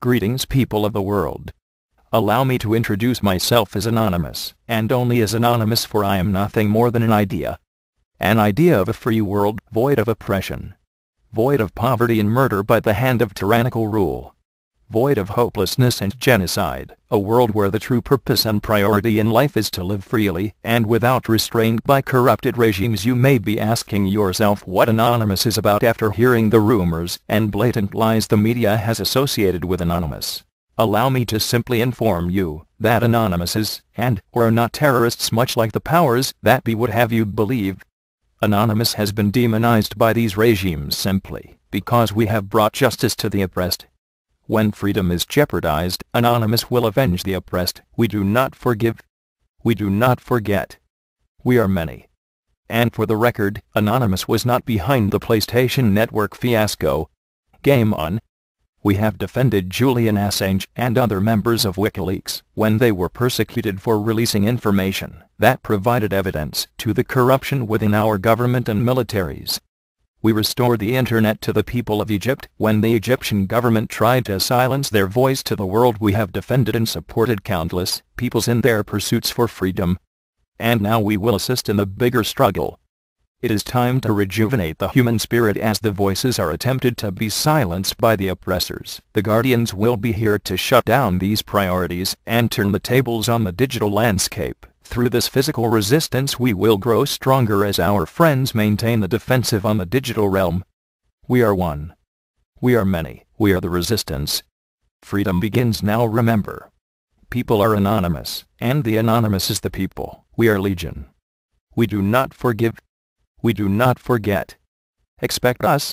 Greetings people of the world. Allow me to introduce myself as Anonymous, and only as Anonymous for I am nothing more than an idea. An idea of a free world void of oppression. Void of poverty and murder by the hand of tyrannical rule void of hopelessness and genocide, a world where the true purpose and priority in life is to live freely and without restraint by corrupted regimes you may be asking yourself what Anonymous is about after hearing the rumors and blatant lies the media has associated with Anonymous. Allow me to simply inform you that Anonymous is, and, or are not terrorists much like the powers that be would have you believe. Anonymous has been demonized by these regimes simply because we have brought justice to the oppressed when freedom is jeopardized, Anonymous will avenge the oppressed. We do not forgive. We do not forget. We are many. And for the record, Anonymous was not behind the PlayStation Network fiasco. Game on. We have defended Julian Assange and other members of WikiLeaks when they were persecuted for releasing information that provided evidence to the corruption within our government and militaries we restored the internet to the people of Egypt when the Egyptian government tried to silence their voice to the world. We have defended and supported countless peoples in their pursuits for freedom. And now we will assist in the bigger struggle. It is time to rejuvenate the human spirit as the voices are attempted to be silenced by the oppressors. The Guardians will be here to shut down these priorities and turn the tables on the digital landscape. Through this physical resistance we will grow stronger as our friends maintain the defensive on the digital realm. We are one. We are many, we are the resistance. Freedom begins now remember. People are anonymous, and the anonymous is the people, we are legion. We do not forgive. We do not forget. Expect us.